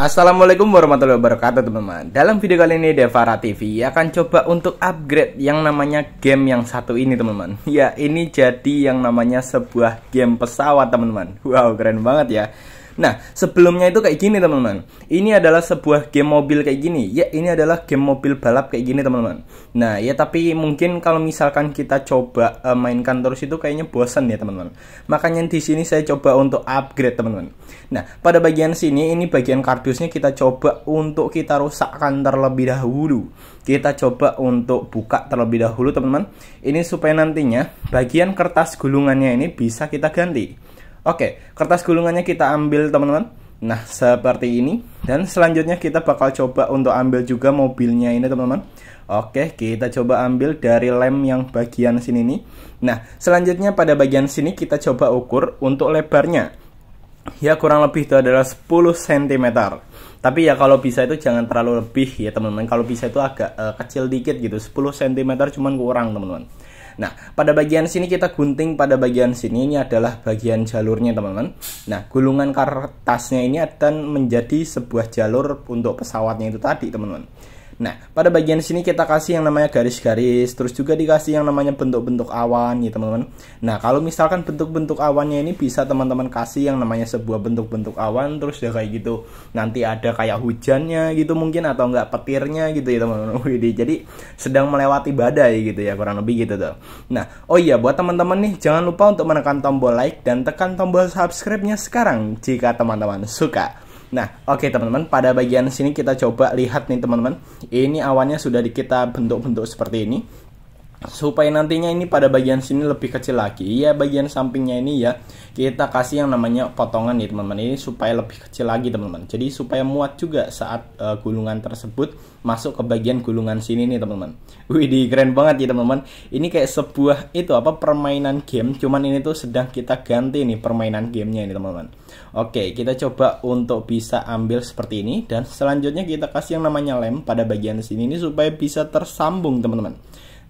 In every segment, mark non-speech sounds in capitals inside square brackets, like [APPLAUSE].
Assalamualaikum warahmatullahi wabarakatuh teman-teman Dalam video kali ini Devara TV akan coba untuk upgrade yang namanya game yang satu ini teman-teman [LAUGHS] Ya ini jadi yang namanya sebuah game pesawat teman-teman Wow keren banget ya Nah, sebelumnya itu kayak gini teman-teman. Ini adalah sebuah game mobil kayak gini. Ya, ini adalah game mobil balap kayak gini teman-teman. Nah, ya tapi mungkin kalau misalkan kita coba uh, mainkan terus itu kayaknya bosan ya teman-teman. Makanya di sini saya coba untuk upgrade teman-teman. Nah, pada bagian sini ini bagian kardusnya kita coba untuk kita rusakkan terlebih dahulu. Kita coba untuk buka terlebih dahulu teman-teman. Ini supaya nantinya bagian kertas gulungannya ini bisa kita ganti. Oke, kertas gulungannya kita ambil teman-teman. Nah, seperti ini. Dan selanjutnya kita bakal coba untuk ambil juga mobilnya ini teman-teman. Oke, kita coba ambil dari lem yang bagian sini nih. Nah, selanjutnya pada bagian sini kita coba ukur untuk lebarnya. Ya, kurang lebih itu adalah 10 cm. Tapi ya kalau bisa itu jangan terlalu lebih ya teman-teman. Kalau bisa itu agak uh, kecil dikit gitu. 10 cm cuman kurang teman-teman. Nah, pada bagian sini kita gunting pada bagian sini ini adalah bagian jalurnya teman-teman. Nah, gulungan kertasnya ini akan menjadi sebuah jalur untuk pesawatnya itu tadi teman-teman. Nah, pada bagian sini kita kasih yang namanya garis-garis, terus juga dikasih yang namanya bentuk-bentuk awan gitu, teman-teman. Nah, kalau misalkan bentuk-bentuk awannya ini bisa teman-teman kasih yang namanya sebuah bentuk-bentuk awan terus ya kayak gitu. Nanti ada kayak hujannya gitu mungkin atau enggak petirnya gitu ya, teman-teman. [LAUGHS] Jadi sedang melewati badai gitu ya, kurang lebih gitu tuh. Nah, oh iya buat teman-teman nih jangan lupa untuk menekan tombol like dan tekan tombol subscribe-nya sekarang jika teman-teman suka. Nah, oke okay, teman-teman, pada bagian sini kita coba lihat nih teman-teman. Ini awannya sudah kita bentuk-bentuk seperti ini supaya nantinya ini pada bagian sini lebih kecil lagi ya bagian sampingnya ini ya kita kasih yang namanya potongan nih teman-teman ini supaya lebih kecil lagi teman-teman jadi supaya muat juga saat uh, gulungan tersebut masuk ke bagian gulungan sini nih teman-teman wih di keren banget ya teman-teman ini kayak sebuah itu apa permainan game cuman ini tuh sedang kita ganti nih permainan gamenya ini teman-teman oke kita coba untuk bisa ambil seperti ini dan selanjutnya kita kasih yang namanya lem pada bagian sini ini supaya bisa tersambung teman-teman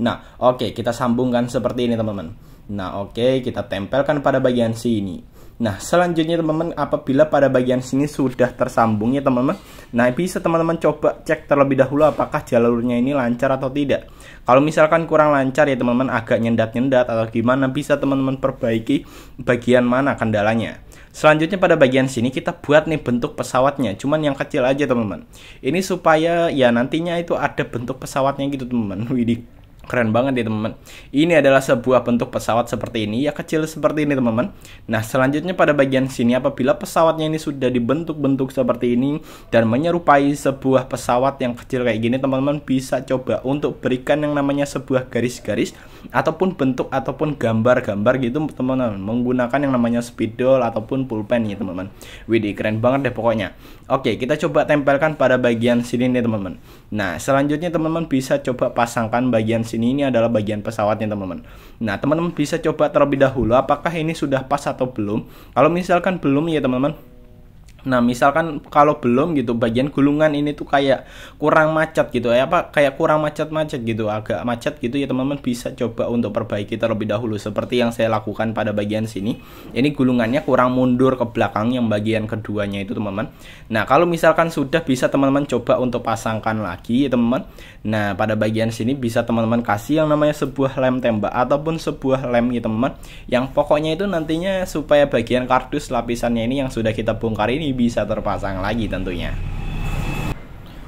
Nah, oke, okay, kita sambungkan seperti ini, teman-teman. Nah, oke, okay, kita tempelkan pada bagian sini. Nah, selanjutnya teman-teman, apabila pada bagian sini sudah tersambung ya teman-teman. Nah, bisa teman-teman coba cek terlebih dahulu apakah jalurnya ini lancar atau tidak. Kalau misalkan kurang lancar ya teman-teman, agak nyendat-nyendat atau gimana, bisa teman-teman perbaiki bagian mana kendalanya. Selanjutnya pada bagian sini kita buat nih bentuk pesawatnya, cuman yang kecil aja teman-teman. Ini supaya ya nantinya itu ada bentuk pesawatnya gitu teman-teman. [LAUGHS] Widih, Keren banget ya teman-teman. Ini adalah sebuah bentuk pesawat seperti ini, ya kecil seperti ini teman-teman. Nah selanjutnya pada bagian sini apabila pesawatnya ini sudah dibentuk-bentuk seperti ini dan menyerupai sebuah pesawat yang kecil kayak gini teman-teman bisa coba untuk berikan yang namanya sebuah garis-garis ataupun bentuk ataupun gambar-gambar gitu teman-teman menggunakan yang namanya spidol ataupun pulpen ya teman-teman. Widih keren banget deh pokoknya. Oke kita coba tempelkan pada bagian sini nih teman-teman. Nah selanjutnya teman-teman bisa coba pasangkan bagian sini sini ini adalah bagian pesawatnya teman-teman. Nah, teman-teman bisa coba terlebih dahulu apakah ini sudah pas atau belum. Kalau misalkan belum ya teman-teman, Nah, misalkan kalau belum gitu, bagian gulungan ini tuh kayak kurang macet gitu ya, apa kayak kurang macet-macet gitu, agak macet gitu ya teman-teman bisa coba untuk perbaiki terlebih dahulu seperti yang saya lakukan pada bagian sini. Ini gulungannya kurang mundur ke belakang yang bagian keduanya itu teman-teman. Nah, kalau misalkan sudah bisa teman-teman coba untuk pasangkan lagi ya teman-teman. Nah, pada bagian sini bisa teman-teman kasih yang namanya sebuah lem tembak ataupun sebuah lem ya teman-teman yang pokoknya itu nantinya supaya bagian kardus lapisannya ini yang sudah kita bongkar ini bisa terpasang lagi tentunya.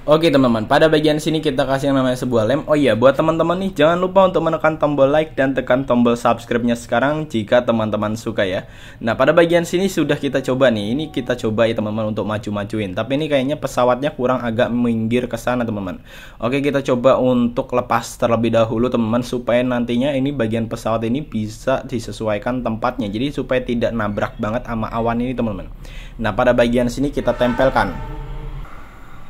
Oke teman-teman, pada bagian sini kita kasih yang namanya sebuah lem. Oh iya, buat teman-teman nih jangan lupa untuk menekan tombol like dan tekan tombol subscribe-nya sekarang jika teman-teman suka ya. Nah, pada bagian sini sudah kita coba nih. Ini kita coba ya teman-teman untuk maju-majuin. Tapi ini kayaknya pesawatnya kurang agak minggir ke sana teman-teman. Oke, kita coba untuk lepas terlebih dahulu teman-teman supaya nantinya ini bagian pesawat ini bisa disesuaikan tempatnya. Jadi supaya tidak nabrak banget sama awan ini teman-teman. Nah, pada bagian sini kita tempelkan.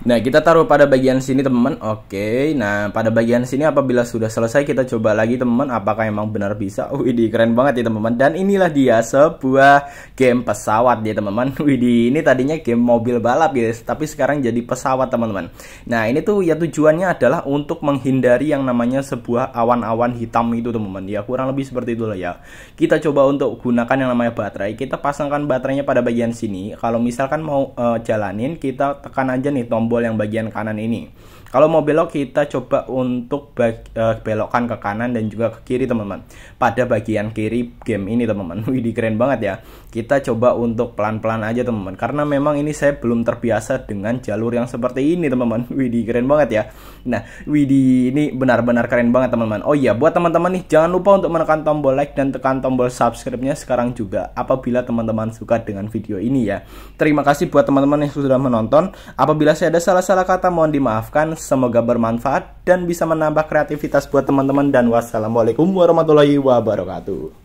Nah, kita taruh pada bagian sini, teman. teman Oke. Nah, pada bagian sini apabila sudah selesai kita coba lagi, teman, apakah emang benar bisa? [LAUGHS] Widih, keren banget ya, teman-teman. Dan inilah dia sebuah game pesawat ya, teman-teman. [LAUGHS] Widih, ini tadinya game mobil balap, guys, tapi sekarang jadi pesawat, teman-teman. Nah, ini tuh ya tujuannya adalah untuk menghindari yang namanya sebuah awan-awan hitam itu, teman-teman. Ya, kurang lebih seperti itulah ya. Kita coba untuk gunakan yang namanya baterai. Kita pasangkan baterainya pada bagian sini. Kalau misalkan mau uh, jalanin, kita tekan aja nih tombol tombol yang bagian kanan ini. Kalau mau belok kita coba untuk eh, belokkan ke kanan dan juga ke kiri teman-teman. Pada bagian kiri game ini teman-teman. [LAUGHS] Wih keren banget ya. Kita coba untuk pelan-pelan aja teman-teman. Karena memang ini saya belum terbiasa dengan jalur yang seperti ini teman-teman. [LAUGHS] Wih keren banget ya. Nah, Widi ini benar-benar keren banget teman-teman. Oh iya, buat teman-teman nih jangan lupa untuk menekan tombol like dan tekan tombol subscribe-nya sekarang juga apabila teman-teman suka dengan video ini ya. Terima kasih buat teman-teman yang sudah menonton. Apabila saya ada salah-salah kata mohon dimaafkan. Semoga bermanfaat dan bisa menambah kreativitas buat teman-teman dan wassalamualaikum warahmatullahi wabarakatuh.